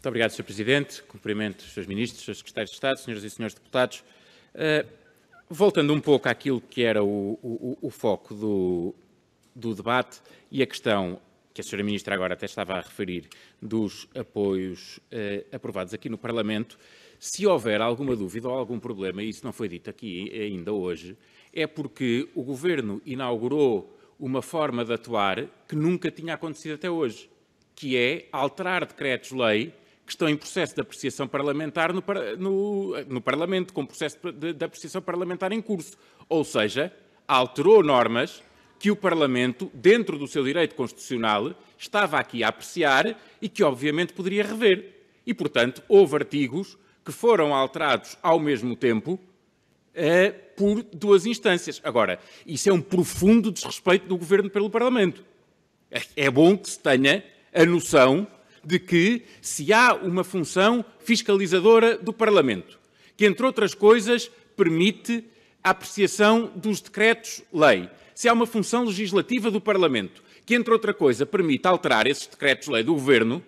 Muito obrigado, Sr. Presidente. Cumprimento os Srs. Ministros, os Secretários de Estado, Sras. e Srs. Deputados. Uh, voltando um pouco àquilo que era o, o, o foco do, do, debate e a questão que a Sra. Ministra agora até estava a referir dos apoios uh, aprovados aqui no Parlamento, se houver alguma dúvida ou algum problema, e isso não foi dito aqui ainda hoje, é porque o Governo inaugurou uma forma de atuar que nunca tinha acontecido até hoje, que é alterar decretos-lei que estão em processo de apreciação parlamentar no, no, no Parlamento, com processo de, de apreciação parlamentar em curso. Ou seja, alterou normas que o Parlamento, dentro do seu direito constitucional, estava aqui a apreciar e que, obviamente, poderia rever. E, portanto, houve artigos que foram alterados ao mesmo tempo eh, por duas instâncias. Agora, isso é um profundo desrespeito do Governo pelo Parlamento. É, é bom que se tenha a noção de que se há uma função fiscalizadora do Parlamento, que, entre outras coisas, permite a apreciação dos decretos-lei. Se há uma função legislativa do Parlamento, que, entre outra coisa, permite alterar esses decretos-lei do Governo,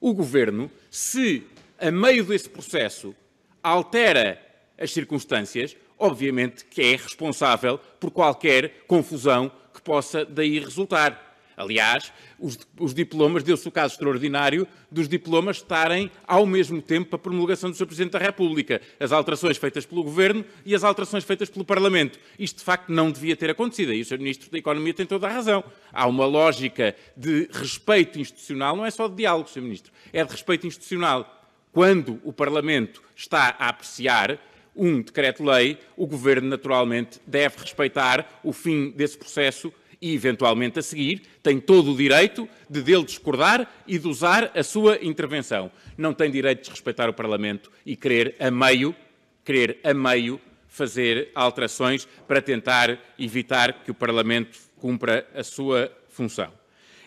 o Governo, se a meio desse processo altera as circunstâncias, obviamente que é responsável por qualquer confusão que possa daí resultar. Aliás, os, os diplomas, deu-se o caso extraordinário dos diplomas estarem ao mesmo tempo para a promulgação do Sr. Presidente da República. As alterações feitas pelo Governo e as alterações feitas pelo Parlamento. Isto, de facto, não devia ter acontecido. E o Sr. Ministro da Economia tem toda a razão. Há uma lógica de respeito institucional, não é só de diálogo, Sr. Ministro, é de respeito institucional. Quando o Parlamento está a apreciar um decreto-lei, o Governo, naturalmente, deve respeitar o fim desse processo e, eventualmente, a seguir, tem todo o direito de dele discordar e de usar a sua intervenção. Não tem direito de respeitar o Parlamento e querer a meio, querer a meio fazer alterações para tentar evitar que o Parlamento cumpra a sua função.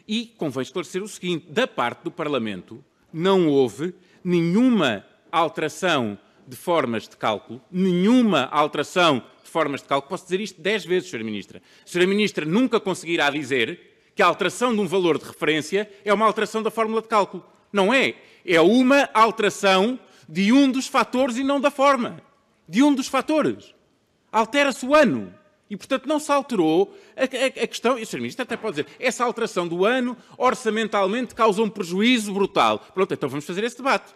E convém esclarecer o seguinte: da parte do Parlamento não houve nenhuma alteração de formas de cálculo, nenhuma alteração de formas de cálculo. Posso dizer isto dez vezes, Sra. Ministra. Sra. Ministra nunca conseguirá dizer que a alteração de um valor de referência é uma alteração da fórmula de cálculo. Não é. É uma alteração de um dos fatores e não da forma. De um dos fatores. Altera-se o ano. E, portanto, não se alterou a, a, a questão. E o Sr. Ministro até pode dizer: essa alteração do ano orçamentalmente causa um prejuízo brutal. Pronto, então vamos fazer esse debate.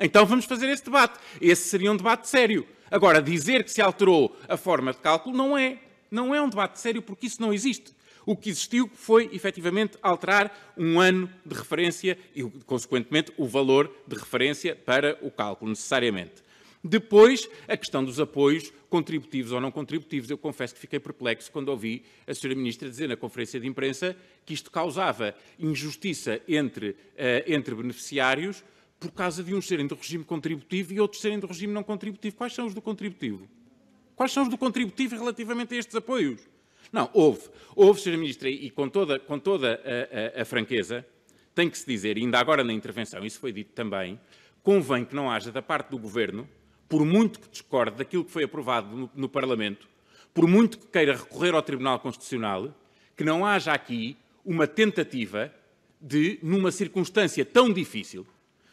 Então vamos fazer esse debate. Esse seria um debate sério. Agora, dizer que se alterou a forma de cálculo não é. Não é um debate sério porque isso não existe. O que existiu foi, efetivamente, alterar um ano de referência e, consequentemente, o valor de referência para o cálculo, necessariamente. Depois, a questão dos apoios contributivos ou não contributivos. Eu confesso que fiquei perplexo quando ouvi a Sra. Ministra dizer na conferência de imprensa que isto causava injustiça entre, uh, entre beneficiários, por causa de uns serem do regime contributivo e outros serem do regime não contributivo. Quais são os do contributivo? Quais são os do contributivo relativamente a estes apoios? Não, houve. Houve, Sr. Ministro, e com toda, com toda a, a, a franqueza, tem que se dizer, ainda agora na intervenção, isso foi dito também, convém que não haja da parte do Governo, por muito que discorde daquilo que foi aprovado no, no Parlamento, por muito que queira recorrer ao Tribunal Constitucional, que não haja aqui uma tentativa de, numa circunstância tão difícil,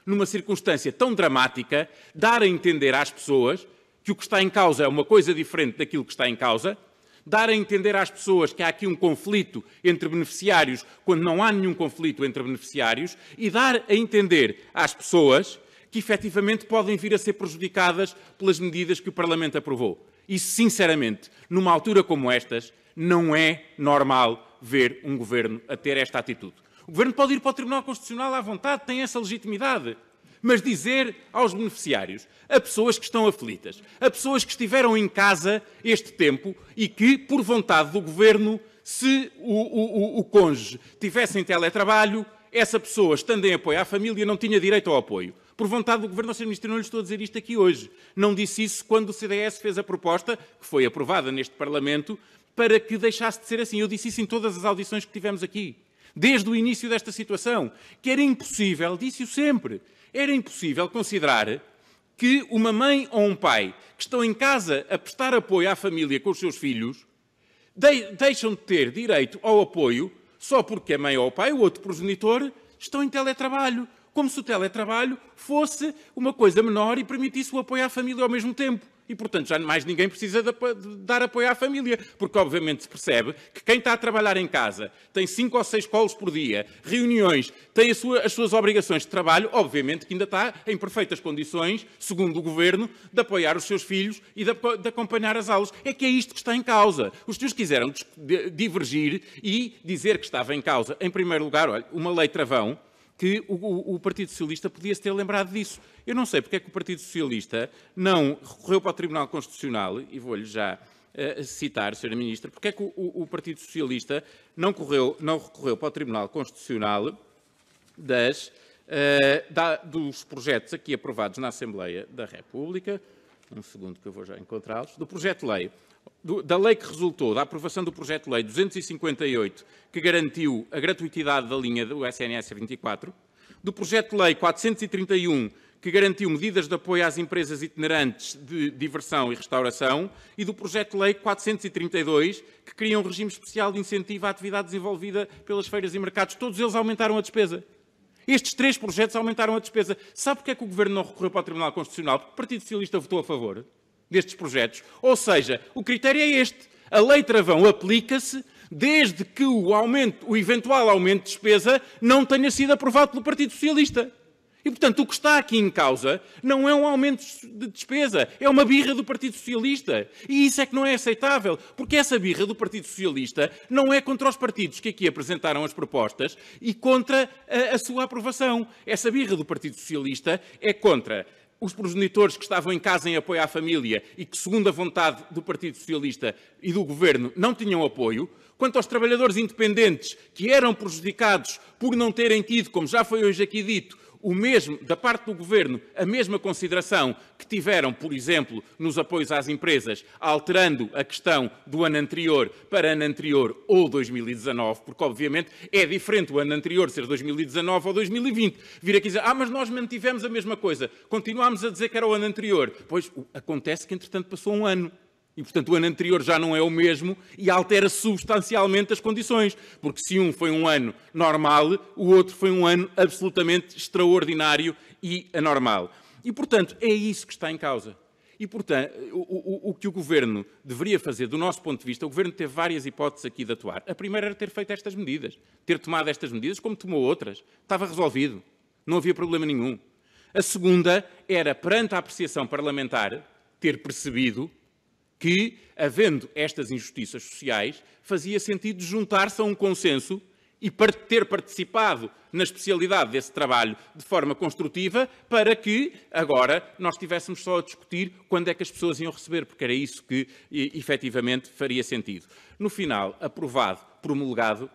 numa circunstância tão dramática, dar a entender às pessoas que o que está em causa é uma coisa diferente daquilo que está em causa, dar a entender às pessoas que há aqui um conflito entre beneficiários quando não há nenhum conflito entre beneficiários e dar a entender às pessoas que efetivamente podem vir a ser prejudicadas pelas medidas que o Parlamento aprovou. E, sinceramente, numa altura como estas, não é normal ver um governo a ter esta atitude. O governo pode ir para o Tribunal Constitucional à vontade, tem essa legitimidade. Mas dizer aos beneficiários, a pessoas que estão aflitas, a pessoas que estiveram em casa este tempo e que, por vontade do governo, se o, o, o, o cônjuge tivesse em teletrabalho, essa pessoa, estando em apoio à família, não tinha direito ao apoio por vontade do Governo, Sr. Ministro, não lhe estou a dizer isto aqui hoje. Não disse isso quando o CDS fez a proposta, que foi aprovada neste Parlamento, para que deixasse de ser assim. Eu disse isso em todas as audições que tivemos aqui desde o início desta situação, que era impossível, disse-o sempre, era impossível considerar que uma mãe ou um pai que estão em casa a prestar apoio à família com os seus filhos de deixam de ter direito ao apoio só porque a mãe ou o pai, o outro progenitor, estão em teletrabalho, como se o teletrabalho fosse uma coisa menor e permitisse o apoio à família ao mesmo tempo e, portanto, já mais ninguém precisa de, de dar apoio à família, porque, obviamente, se percebe que quem está a trabalhar em casa tem cinco ou seis colos por dia, reuniões, tem sua, as suas obrigações de trabalho, obviamente que ainda está em perfeitas condições, segundo o Governo, de apoiar os seus filhos e de, de acompanhar as aulas. É que é isto que está em causa. Os senhores quiseram divergir e dizer que estava em causa, em primeiro lugar, olha, uma lei travão, que o, o, Partido Socialista podia-se ter lembrado disso. Eu não sei porque é que o Partido Socialista não recorreu para o Tribunal Constitucional, e vou-lhe já uh, citar, Sra. Ministra, porque é que o, o Partido Socialista não, correu, não, recorreu para o Tribunal Constitucional das, uh, da, dos projetos aqui aprovados na Assembleia da República, um segundo que eu vou já encontrá-los, do projeto de lei da lei que resultou da aprovação do projeto de lei 258, que garantiu a gratuitidade da linha do SNS 24, do projeto de lei 431, que garantiu medidas de apoio às empresas itinerantes de diversão e restauração, e do Projeto de Lei 432, que cria um regime especial de incentivo à atividade desenvolvida pelas feiras e mercados. Todos eles aumentaram a despesa. Estes três projetos aumentaram a despesa. Sabe porque é que o Governo não recorreu para o Tribunal Constitucional? Porque o Partido Socialista votou a favor destes projetos. Ou seja, o critério é este. A lei Travão aplica-se desde que o, aumento, o eventual aumento de despesa não tenha sido aprovado pelo Partido Socialista. E, portanto, o que está aqui em causa não é um aumento de despesa, é uma birra do Partido Socialista. E isso é que não é aceitável, porque essa birra do Partido Socialista não é contra os partidos que aqui apresentaram as propostas e contra a, a sua aprovação. Essa birra do Partido Socialista é contra os progenitores que estavam em casa em apoio à família e que, segundo a vontade do Partido Socialista e do Governo, não tinham apoio, quanto aos trabalhadores independentes que eram prejudicados por não terem tido, como já foi hoje aqui dito, o mesmo, da parte do Governo, a mesma consideração que tiveram, por exemplo, nos apoios às empresas, alterando a questão do ano anterior para ano anterior ou 2019, porque obviamente é diferente o ano anterior ser 2019 ou 2020. Vir aqui dizer, ah, mas nós mantivemos a mesma coisa, continuámos a dizer que era o ano anterior. Pois acontece que, entretanto, passou um ano. E, portanto, o ano anterior já não é o mesmo e altera substancialmente as condições, porque se um foi um ano normal, o outro foi um ano absolutamente extraordinário e anormal. E, portanto, é isso que está em causa. E, portanto, o, o, o, que o Governo deveria fazer, do nosso ponto de vista, o Governo teve várias hipóteses aqui de atuar. A primeira era ter feito estas medidas, ter tomado estas medidas, como tomou outras. Estava resolvido, não havia problema nenhum. A segunda era, perante a apreciação parlamentar, ter percebido que, havendo estas injustiças sociais, fazia sentido juntar-se a um consenso e ter participado na especialidade desse trabalho de forma construtiva para que agora nós estivéssemos só a discutir quando é que as pessoas iam receber, porque era isso que efetivamente faria sentido. No final, aprovado, promulgado,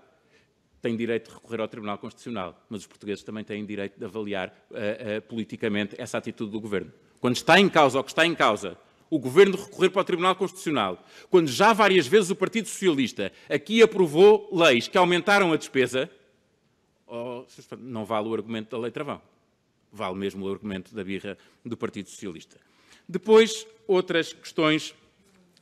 tem direito de recorrer ao Tribunal Constitucional, mas os portugueses também têm direito de avaliar uh, uh, politicamente essa atitude do governo. Quando está em causa o que está em causa o governo recorrer para o Tribunal Constitucional, quando já várias vezes o Partido Socialista aqui aprovou leis que aumentaram a despesa, oh, não vale o argumento da lei Travão. Vale mesmo o argumento da birra do Partido Socialista. Depois, outras questões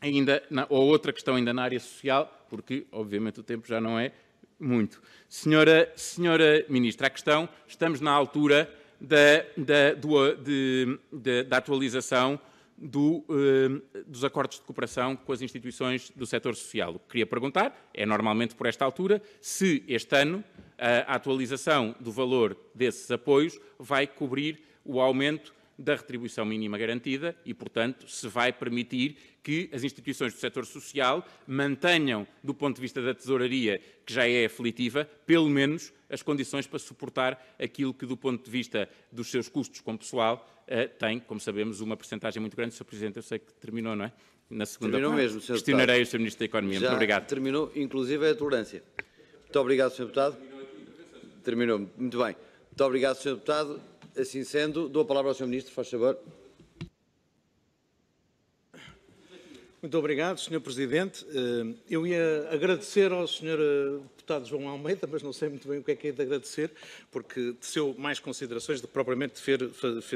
ainda, na, ou outra questão ainda na área social, porque obviamente o tempo já não é muito. Senhora, senhora Ministra, a questão, estamos na altura da, da, do, de, de, da atualização do, eh, dos acordos de cooperação com as instituições do setor social. O que queria perguntar é, normalmente por esta altura, se este ano eh, a atualização do valor desses apoios vai cobrir o aumento da retribuição mínima garantida e, portanto, se vai permitir que as instituições do setor social mantenham, do ponto de vista da tesouraria, que já é aflitiva, pelo menos as condições para suportar aquilo que, do ponto de vista dos seus custos com pessoal, eh, tem, como sabemos, uma percentagem muito grande. Sr. Presidente, eu sei que terminou, não é? Na segunda terminou parte, mesmo, Sr. questionarei o Sr. Ministro da Economia. Já muito obrigado. Terminou, inclusive, a tolerância. Muito obrigado, Sr. Deputado. Terminou, muito bem. Muito obrigado, Sr. Deputado. Assim sendo, dou a palavra ao Sr. Ministro, faz favor. Muito obrigado, Sr. Presidente. Eh, eu ia agradecer ao Sr. Deputado João Almeida, mas não sei muito bem o que é que é de agradecer, porque teceu mais considerações do que propriamente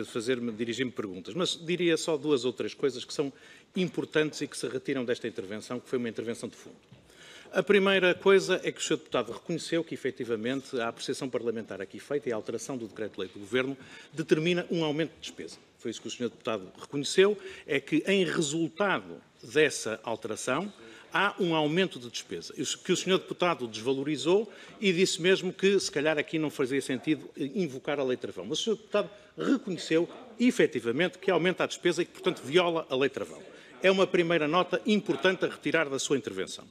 fazer-me dirigir-me perguntas. Mas diria só duas ou três coisas que são importantes e que se retiram desta intervenção, que foi uma intervenção de fundo. A primeira coisa é que o Sr. Deputado reconheceu que, efetivamente, a apreciação parlamentar aqui feita e a alteração do Decreto-Lei do Governo determina um aumento de despesa. Foi isso que o Sr. Deputado reconheceu, é que, em resultado dessa alteração, há um aumento de despesa, que o senhor deputado desvalorizou e disse mesmo que se calhar aqui não fazia sentido invocar a lei travão. Mas o senhor deputado reconheceu efetivamente que aumenta a despesa e que, portanto, viola a lei travão. É uma primeira nota importante a retirar da sua intervenção.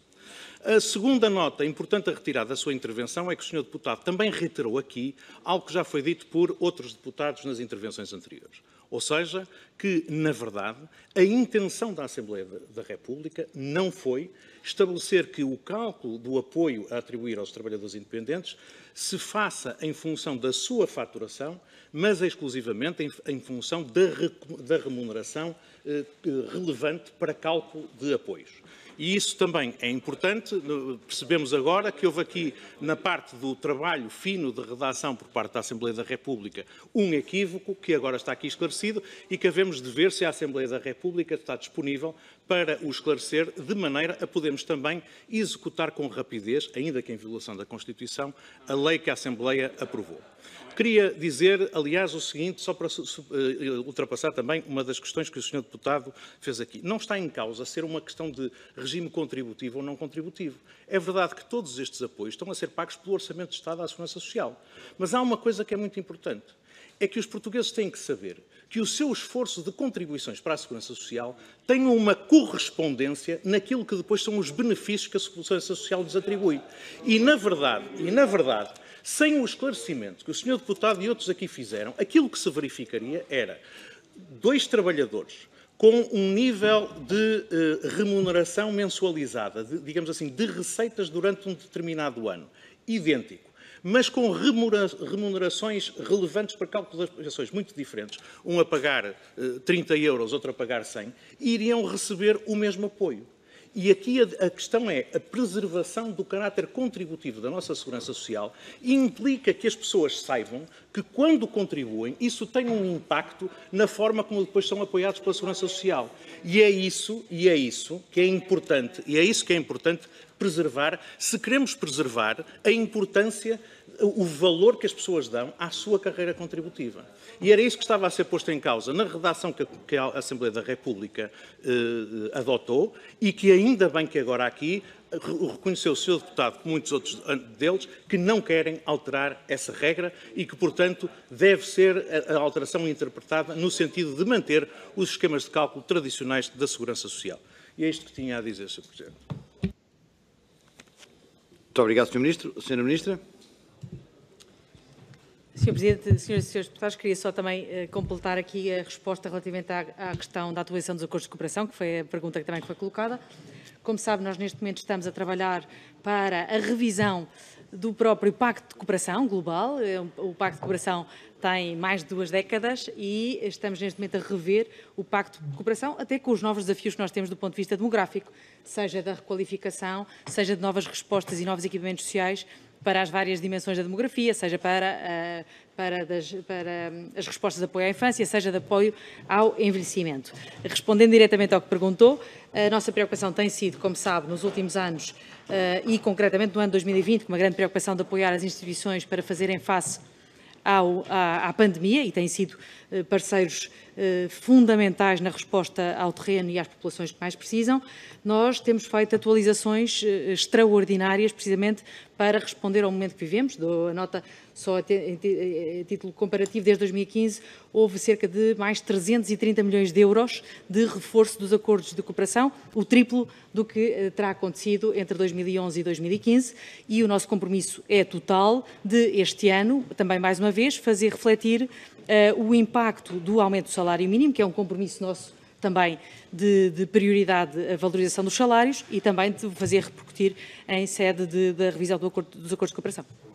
A segunda nota importante a retirar da sua intervenção é que o senhor deputado também reiterou aqui algo que já foi dito por outros deputados nas intervenções anteriores. Ou seja, que, na verdade, a intenção da Assembleia da República não foi estabelecer que o cálculo do apoio a atribuir aos trabalhadores independentes se faça em função da sua faturação, mas exclusivamente em, em função da, da remuneração eh, relevante para cálculo de apoios. E isso também é importante, percebemos agora que houve aqui, na parte do trabalho fino de redação por parte da Assembleia da República, um equívoco que agora está aqui esclarecido e que havemos de ver se a Assembleia da República está disponível para o esclarecer, de maneira a podermos também executar com rapidez, ainda que em violação da Constituição, a lei que a Assembleia aprovou. Queria dizer, aliás, o seguinte, só para eh, ultrapassar também uma das questões que o Sr. Deputado fez aqui. Não está em causa ser uma questão de regime contributivo ou não contributivo. É verdade que todos estes apoios estão a ser pagos pelo Orçamento de Estado à Segurança Social. Mas há uma coisa que é muito importante. É que os portugueses têm que saber que o seu esforço de contribuições para a segurança social tenha uma correspondência naquilo que depois são os benefícios que a segurança social lhes atribui. E na verdade, e na verdade, sem o esclarecimento que o senhor deputado e outros aqui fizeram, aquilo que se verificaria era dois trabalhadores com um nível de eh, remuneração mensualizada, de, digamos assim, de receitas durante um determinado ano, idêntico mas com remunerações relevantes para cálculos das prestações muito diferentes, um a pagar 30 eh, euros, outro a pagar 100, iriam receber o mesmo apoio. E aqui a, a questão é a preservação do caráter contributivo da nossa segurança social implica que as pessoas saibam que quando contribuem, isso tem um impacto na forma como depois são apoiados pela segurança social. E é isso, e é isso que é importante, e é isso que é importante preservar, se queremos preservar a importância o valor que as pessoas dão à sua carreira contributiva. E era isso que estava a ser posto em causa na redação que a Assembleia da República eh, adotou e que ainda bem que agora aqui eh, reconheceu o seu deputado, como muitos outros deles, que não querem alterar essa regra e que, portanto, deve ser a alteração interpretada no sentido de manter os esquemas de cálculo tradicionais da segurança social. E é isto que tinha a dizer, Sr. Presidente. Muito obrigado, Sr. Ministro. Sra. Ministra. Sr. Presidente, Sras. e Srs. Deputados, queria só também eh, completar aqui a resposta relativamente à, à, questão da atualização dos acordos de cooperação, que foi a pergunta que também foi colocada. Como sabe, nós neste momento estamos a trabalhar para a revisão do próprio Pacto de Cooperação Global. É o Pacto de Cooperação tem mais de duas décadas e estamos neste momento a rever o Pacto de Cooperação, até com os novos desafios que nós temos do ponto de vista demográfico, seja da requalificação, seja de novas respostas e novos equipamentos sociais para as várias dimensões da demografia, seja para, eh, para, das, para, hum, as respostas de apoio à infância, seja de apoio ao envelhecimento. Respondendo diretamente ao que perguntou, a nossa preocupação tem sido, como sabe, nos últimos anos eh, e concretamente no ano 2020, com uma grande preocupação de apoiar as instituições para fazerem face ao, à, à pandemia e têm sido eh, parceiros eh, fundamentais na resposta ao terreno e às populações que mais precisam, nós temos feito atualizações eh, extraordinárias, precisamente para responder ao momento que vivemos. Dou a nota só a, eh, título comparativo, desde 2015 houve cerca de mais 330 milhões de euros de reforço dos acordos de cooperação, o triplo do que terá acontecido entre 2011 e 2015, e o nosso compromisso é total de este ano, também mais uma vez, fazer refletir uh, o impacto do aumento do salário mínimo, que é um compromisso nosso também de, de, prioridade a valorização dos salários e também de fazer repercutir em sede da revisão do acordo, dos acordos de cooperação.